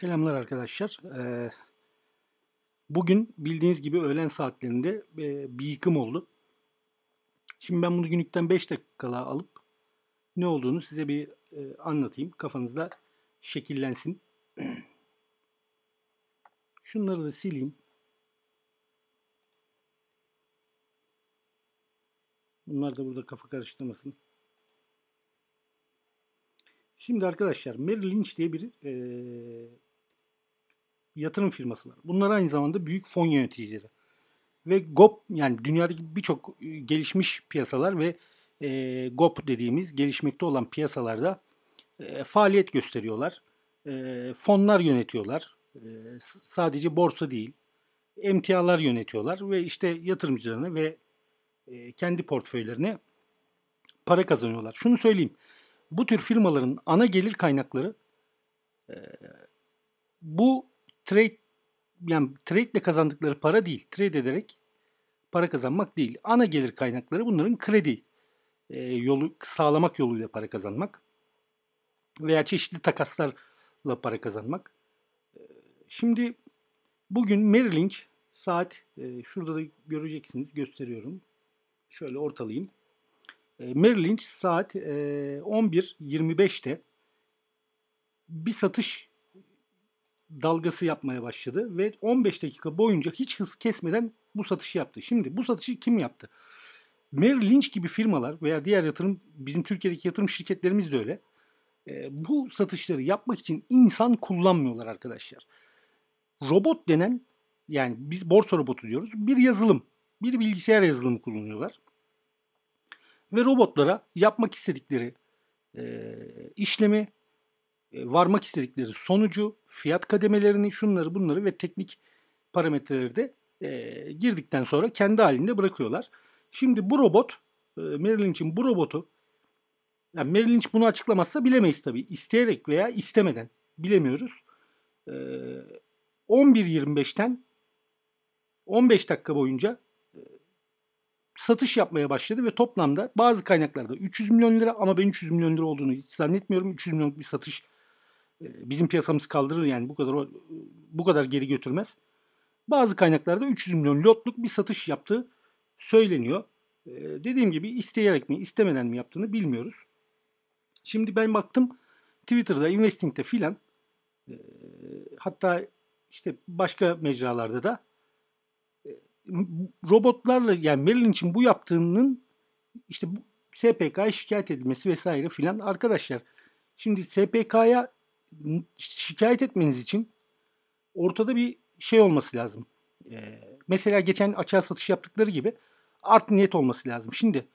Selamlar arkadaşlar. Ee, bugün bildiğiniz gibi öğlen saatlerinde e, bir yıkım oldu. Şimdi ben bunu günlükten 5 dakikala alıp ne olduğunu size bir e, anlatayım. Kafanızda şekillensin. Şunları da sileyim. Bunlar da burada kafa karıştırmasın. Şimdi arkadaşlar Merrill Lynch diye bir e, yatırım firması var. Bunlar aynı zamanda büyük fon yöneticileri. Ve GOP yani dünyadaki birçok e, gelişmiş piyasalar ve e, GOP dediğimiz gelişmekte olan piyasalarda e, faaliyet gösteriyorlar. E, fonlar yönetiyorlar. E, sadece borsa değil. Emtialar yönetiyorlar ve işte yatırımcılarını ve e, kendi portföylerini para kazanıyorlar. Şunu söyleyeyim. Bu tür firmaların ana gelir kaynakları e, bu trade yani trade ile kazandıkları para değil. Trade ederek para kazanmak değil. Ana gelir kaynakları bunların kredi e, yolu sağlamak yoluyla para kazanmak veya çeşitli takaslarla para kazanmak. E, şimdi bugün Merrill Lynch saat e, şurada da göreceksiniz gösteriyorum. Şöyle ortalayayım. E, Merrill Lynch saat e, 11.25'te bir satış dalgası yapmaya başladı ve 15 dakika boyunca hiç hız kesmeden bu satışı yaptı. Şimdi bu satışı kim yaptı? Merrill Lynch gibi firmalar veya diğer yatırım bizim Türkiye'deki yatırım şirketlerimiz de öyle. E, bu satışları yapmak için insan kullanmıyorlar arkadaşlar. Robot denen yani biz borsa robotu diyoruz. Bir yazılım, bir bilgisayar yazılımı kullanıyorlar. Ve robotlara yapmak istedikleri e, işlemi e, varmak istedikleri sonucu, fiyat kademelerini, şunları bunları ve teknik parametreleri de e, girdikten sonra kendi halinde bırakıyorlar. Şimdi bu robot, e, Merrill Lynch'in bu robotu, yani Merrill Lynch bunu açıklamazsa bilemeyiz tabii. İsteyerek veya istemeden bilemiyoruz. 11.25'ten e, 15 dakika boyunca satış yapmaya başladı ve toplamda bazı kaynaklarda 300 milyon lira ama ben 300 milyon lira olduğunu hiç zannetmiyorum. 300 milyon bir satış ee, bizim piyasamız kaldırır yani bu kadar bu kadar geri götürmez. Bazı kaynaklarda 300 milyon lotluk bir satış yaptığı söyleniyor. Ee, dediğim gibi isteyerek mi istemeden mi yaptığını bilmiyoruz. Şimdi ben baktım Twitter'da, Investing'de filan e, hatta işte başka mecralarda da e, robotlarla yani Merlin için bu yaptığının işte SPK'ya şikayet edilmesi vesaire filan arkadaşlar. Şimdi SPK'ya şikayet etmeniz için ortada bir şey olması lazım. Ee, mesela geçen açığa satış yaptıkları gibi art niyet olması lazım. Şimdi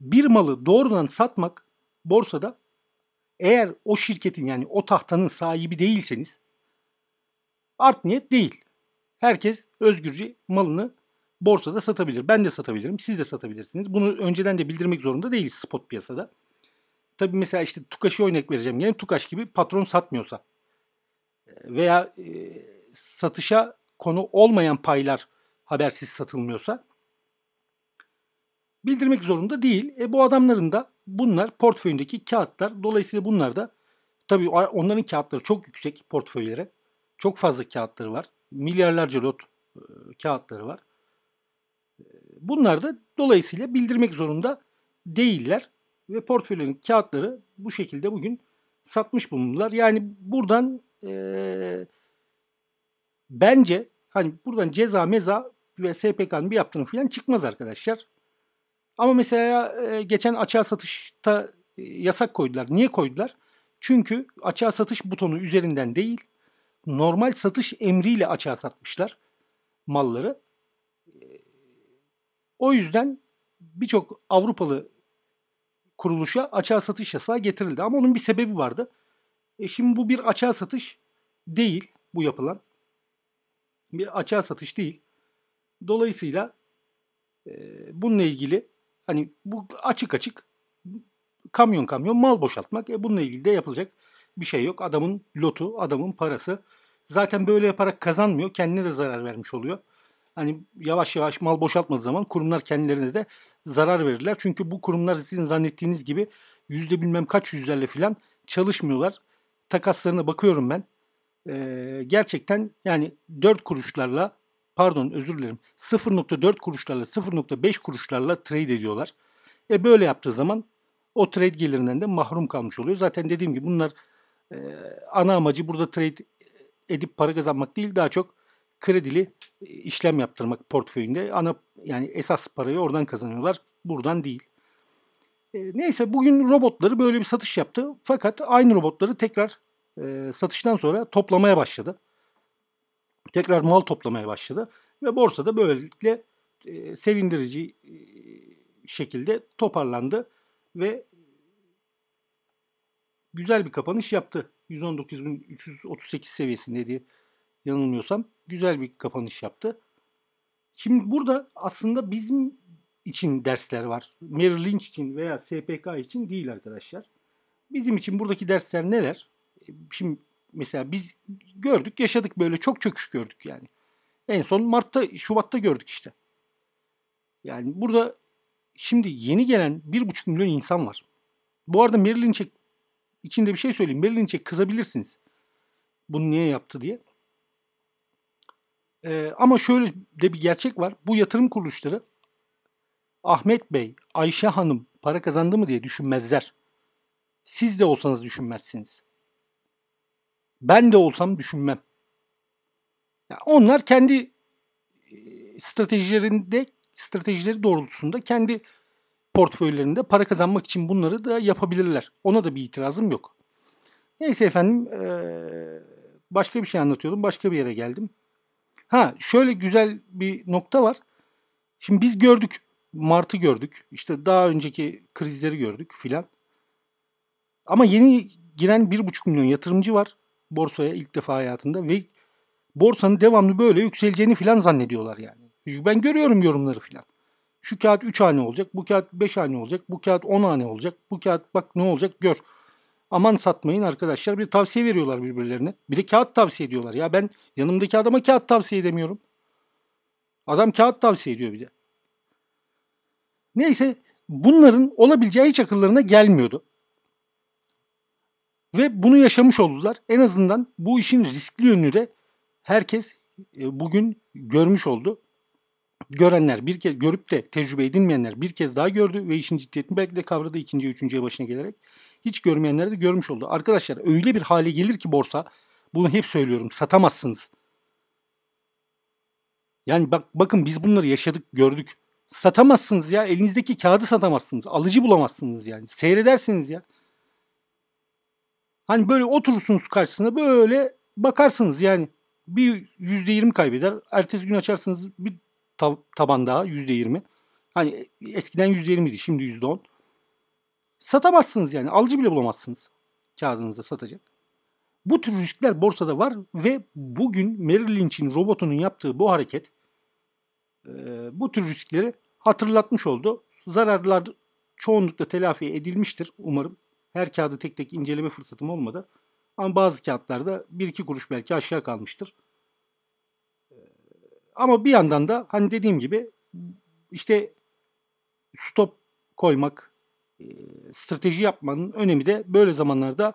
bir malı doğrudan satmak borsada eğer o şirketin yani o tahtanın sahibi değilseniz art niyet değil. Herkes özgürce malını borsada satabilir. Ben de satabilirim, siz de satabilirsiniz. Bunu önceden de bildirmek zorunda değiliz spot piyasada. Tabi mesela işte Tukaş'ı örnek vereceğim. Yani Tukaş gibi patron satmıyorsa veya e, satışa konu olmayan paylar habersiz satılmıyorsa bildirmek zorunda değil. E, bu adamların da bunlar portföyündeki kağıtlar. Dolayısıyla bunlar da tabii onların kağıtları çok yüksek portföylere. Çok fazla kağıtları var. Milyarlarca lot e, kağıtları var. E, bunlar da dolayısıyla bildirmek zorunda değiller ve portföyünün kağıtları bu şekilde bugün satmış bulundular. Yani buradan e, bence hani buradan ceza meza ve SPK'nın bir yaptığını falan çıkmaz arkadaşlar. Ama mesela e, geçen açığa satışta e, yasak koydular. Niye koydular? Çünkü açığa satış butonu üzerinden değil normal satış emriyle açığa satmışlar malları. E, o yüzden birçok Avrupalı kuruluşa açığa satış yasağı getirildi. Ama onun bir sebebi vardı. E şimdi bu bir açığa satış değil bu yapılan. Bir açığa satış değil. Dolayısıyla e, bununla ilgili hani bu açık açık kamyon kamyon mal boşaltmak. E, bununla ilgili de yapılacak bir şey yok. Adamın lotu, adamın parası. Zaten böyle yaparak kazanmıyor. Kendine de zarar vermiş oluyor. Hani yavaş yavaş mal boşaltmadığı zaman kurumlar kendilerine de zarar verirler. Çünkü bu kurumlar sizin zannettiğiniz gibi yüzde bilmem kaç yüzlerle filan çalışmıyorlar. Takaslarına bakıyorum ben. Ee, gerçekten yani 4 kuruşlarla pardon özür dilerim 0.4 kuruşlarla 0.5 kuruşlarla trade ediyorlar. E böyle yaptığı zaman o trade gelirinden de mahrum kalmış oluyor. Zaten dediğim gibi bunlar e, ana amacı burada trade edip para kazanmak değil daha çok kredili e, işlem yaptırmak portföyünde. Ana yani esas parayı oradan kazanıyorlar. Buradan değil. E, neyse bugün robotları böyle bir satış yaptı. Fakat aynı robotları tekrar e, satıştan sonra toplamaya başladı. Tekrar mal toplamaya başladı. Ve borsada böylelikle e, sevindirici e, şekilde toparlandı. Ve güzel bir kapanış yaptı. 119.338 seviyesindeydi yanılmıyorsam güzel bir kapanış yaptı. Şimdi burada aslında bizim için dersler var. Merrill Lynch için veya SPK için değil arkadaşlar. Bizim için buradaki dersler neler? E, şimdi mesela biz gördük, yaşadık böyle çok çöküş gördük yani. En son Mart'ta, Şubat'ta gördük işte. Yani burada şimdi yeni gelen 1,5 milyon insan var. Bu arada Merrill Lynch'e içinde bir şey söyleyeyim. Merrill Lynch'e kızabilirsiniz. Bunu niye yaptı diye. E, ama şöyle de bir gerçek var. Bu yatırım kuruluşları Ahmet Bey, Ayşe Hanım para kazandı mı diye düşünmezler. Siz de olsanız düşünmezsiniz. Ben de olsam düşünmem. Yani onlar kendi e, stratejilerinde stratejileri doğrultusunda kendi portföylerinde para kazanmak için bunları da yapabilirler. Ona da bir itirazım yok. Neyse efendim e, başka bir şey anlatıyordum. Başka bir yere geldim. Ha şöyle güzel bir nokta var. Şimdi biz gördük. Mart'ı gördük. İşte daha önceki krizleri gördük filan. Ama yeni giren 1,5 milyon yatırımcı var borsaya ilk defa hayatında ve borsanın devamlı böyle yükseleceğini filan zannediyorlar yani. Ben görüyorum yorumları filan. Şu kağıt 3 hane olacak, bu kağıt 5 hane olacak, bu kağıt 10 hane olacak, bu kağıt bak ne olacak gör aman satmayın arkadaşlar bir tavsiye veriyorlar birbirlerine. Bir de kağıt tavsiye ediyorlar. Ya ben yanımdaki adama kağıt tavsiye edemiyorum. Adam kağıt tavsiye ediyor bir de. Neyse bunların olabileceği hiç akıllarına gelmiyordu. Ve bunu yaşamış oldular. En azından bu işin riskli yönünü de herkes e, bugün görmüş oldu görenler bir kez görüp de tecrübe edinmeyenler bir kez daha gördü ve işin ciddiyetini belki de kavradı ikinciye üçüncüye başına gelerek. Hiç görmeyenler de görmüş oldu. Arkadaşlar öyle bir hale gelir ki borsa bunu hep söylüyorum satamazsınız. Yani bak bakın biz bunları yaşadık gördük. Satamazsınız ya elinizdeki kağıdı satamazsınız. Alıcı bulamazsınız yani. Seyredersiniz ya. Hani böyle oturursunuz karşısına böyle bakarsınız yani. Bir %20 kaybeder. Ertesi gün açarsınız bir tab tabanda yirmi, Hani eskiden %20 idi şimdi yüzde on. Satamazsınız yani. Alıcı bile bulamazsınız kağıdınıza satacak. Bu tür riskler borsada var ve bugün Merrill Lynch'in robotunun yaptığı bu hareket e, bu tür riskleri hatırlatmış oldu. Zararlar çoğunlukla telafi edilmiştir umarım. Her kağıdı tek tek inceleme fırsatım olmadı. Ama bazı kağıtlarda bir iki kuruş belki aşağı kalmıştır. Ama bir yandan da hani dediğim gibi işte stop koymak, e, strateji yapmanın önemi de böyle zamanlarda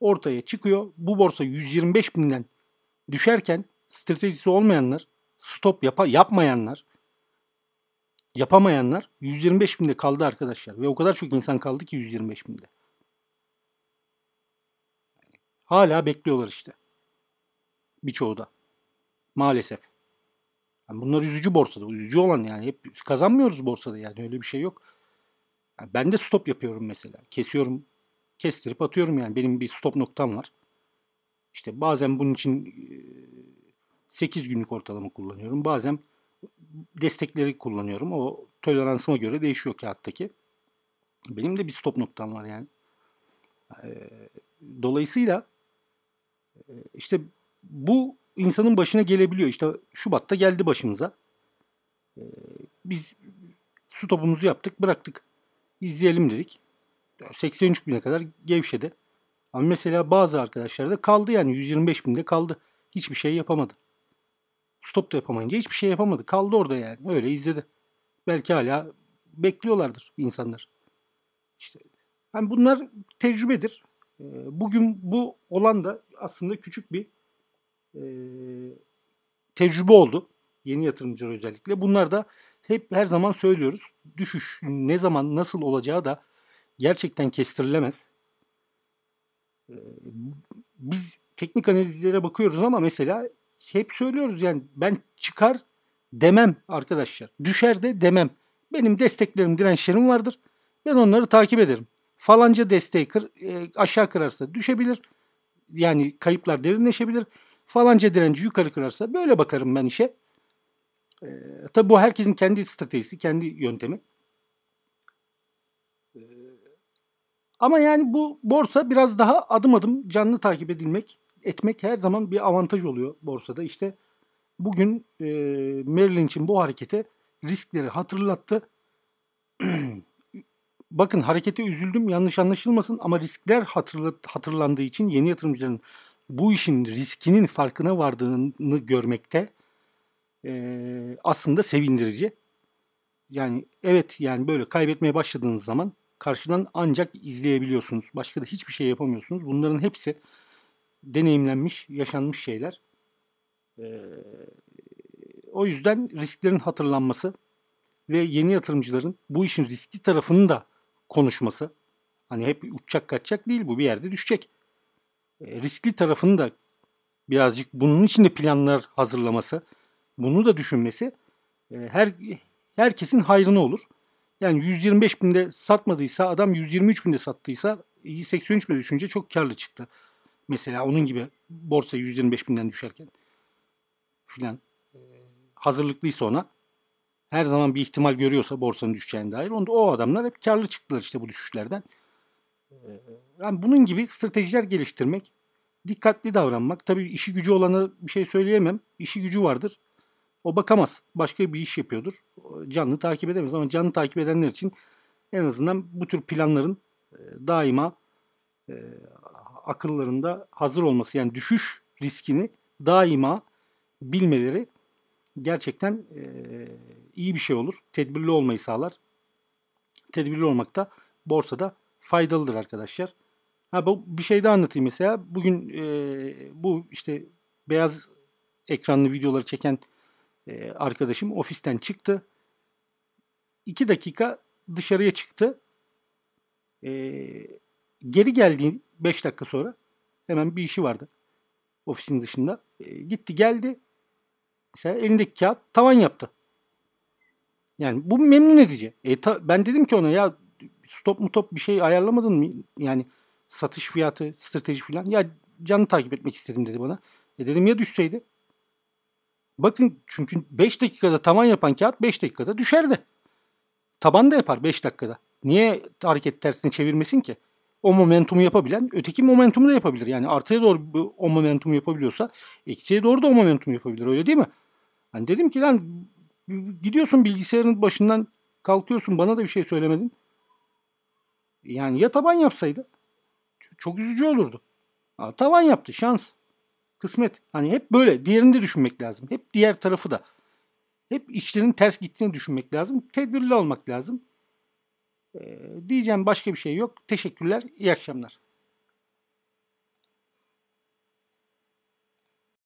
ortaya çıkıyor. Bu borsa 125 binden düşerken stratejisi olmayanlar, stop yap yapmayanlar, yapamayanlar 125 binde kaldı arkadaşlar. Ve o kadar çok insan kaldı ki 125 binde. Hala bekliyorlar işte. Birçoğu da. Maalesef. Yani bunlar üzücü borsada. Üzücü olan yani hep kazanmıyoruz borsada yani öyle bir şey yok. Yani ben de stop yapıyorum mesela. Kesiyorum, kestirip atıyorum yani. Benim bir stop noktam var. İşte bazen bunun için 8 günlük ortalama kullanıyorum. Bazen destekleri kullanıyorum. O toleransıma göre değişiyor kağıttaki. Benim de bir stop noktam var yani. Dolayısıyla işte bu insanın başına gelebiliyor. İşte Şubat'ta geldi başımıza. Ee, biz su topumuzu yaptık bıraktık. İzleyelim dedik. 83 bine kadar gevşedi. Ama mesela bazı arkadaşlar da kaldı yani 125 binde kaldı. Hiçbir şey yapamadı. Stop da yapamayınca hiçbir şey yapamadı. Kaldı orada yani. Öyle izledi. Belki hala bekliyorlardır insanlar. İşte yani bunlar tecrübedir. Ee, bugün bu olan da aslında küçük bir ee, tecrübe oldu. Yeni yatırımcılar özellikle. Bunlar da hep her zaman söylüyoruz. Düşüş ne zaman nasıl olacağı da gerçekten kestirilemez. Ee, biz teknik analizlere bakıyoruz ama mesela hep söylüyoruz yani ben çıkar demem arkadaşlar. Düşer de demem. Benim desteklerim, dirençlerim vardır. Ben onları takip ederim. Falanca desteği kır, e, aşağı kırarsa düşebilir. Yani kayıplar derinleşebilir. Falanca direnci yukarı kırarsa böyle bakarım ben işe. E, ee, tabi bu herkesin kendi stratejisi, kendi yöntemi. Ee, ama yani bu borsa biraz daha adım adım canlı takip edilmek, etmek her zaman bir avantaj oluyor borsada. İşte bugün e, Merrill Lynch'in bu harekete riskleri hatırlattı. Bakın harekete üzüldüm yanlış anlaşılmasın ama riskler hatırla, hatırlandığı için yeni yatırımcıların bu işin riskinin farkına vardığını görmekte e, aslında sevindirici. Yani evet yani böyle kaybetmeye başladığınız zaman karşıdan ancak izleyebiliyorsunuz. Başka da hiçbir şey yapamıyorsunuz. Bunların hepsi deneyimlenmiş, yaşanmış şeyler. E, o yüzden risklerin hatırlanması ve yeni yatırımcıların bu işin riskli tarafını da konuşması. Hani hep uçacak kaçacak değil bu bir yerde düşecek. E, riskli tarafını da birazcık bunun için de planlar hazırlaması, bunu da düşünmesi e, her herkesin hayrına olur. Yani 125 binde satmadıysa adam 123 binde sattıysa 183 bine düşünce çok karlı çıktı. Mesela onun gibi borsa 125 binden düşerken filan e, hazırlıklıysa ona her zaman bir ihtimal görüyorsa borsanın düşeceğine dair onda o adamlar hep karlı çıktılar işte bu düşüşlerden yani bunun gibi stratejiler geliştirmek, dikkatli davranmak. Tabii işi gücü olanı bir şey söyleyemem. İşi gücü vardır. O bakamaz. Başka bir iş yapıyordur. Canlı takip edemez ama canlı takip edenler için en azından bu tür planların e, daima e, akıllarında hazır olması yani düşüş riskini daima bilmeleri gerçekten e, iyi bir şey olur. Tedbirli olmayı sağlar. Tedbirli olmak da borsada faydalıdır arkadaşlar. Ha bu bir şey daha anlatayım mesela. Bugün e, bu işte beyaz ekranlı videoları çeken e, arkadaşım ofisten çıktı. 2 dakika dışarıya çıktı. E, geri geldiği 5 dakika sonra hemen bir işi vardı ofisin dışında. E, gitti geldi. Mesela elindeki kağıt tavan yaptı. Yani bu memnun edici. E, ta, ben dedim ki ona ya stop mu top bir şey ayarlamadın mı? Yani satış fiyatı, strateji falan. Ya canı takip etmek istedim dedi bana. E dedim ya düşseydi? Bakın çünkü 5 dakikada tavan yapan kağıt 5 dakikada düşerdi. Taban da yapar 5 dakikada. Niye hareket tersini çevirmesin ki? O momentumu yapabilen öteki momentumu da yapabilir. Yani artıya doğru o momentumu yapabiliyorsa eksiye doğru da o momentumu yapabilir öyle değil mi? Hani dedim ki lan gidiyorsun bilgisayarın başından kalkıyorsun bana da bir şey söylemedin. Yani ya taban yapsaydı çok üzücü olurdu. Aa, tavan yaptı şans. Kısmet. Hani hep böyle diğerini de düşünmek lazım. Hep diğer tarafı da. Hep işlerin ters gittiğini düşünmek lazım. Tedbirli olmak lazım. Ee, diyeceğim başka bir şey yok. Teşekkürler. İyi akşamlar.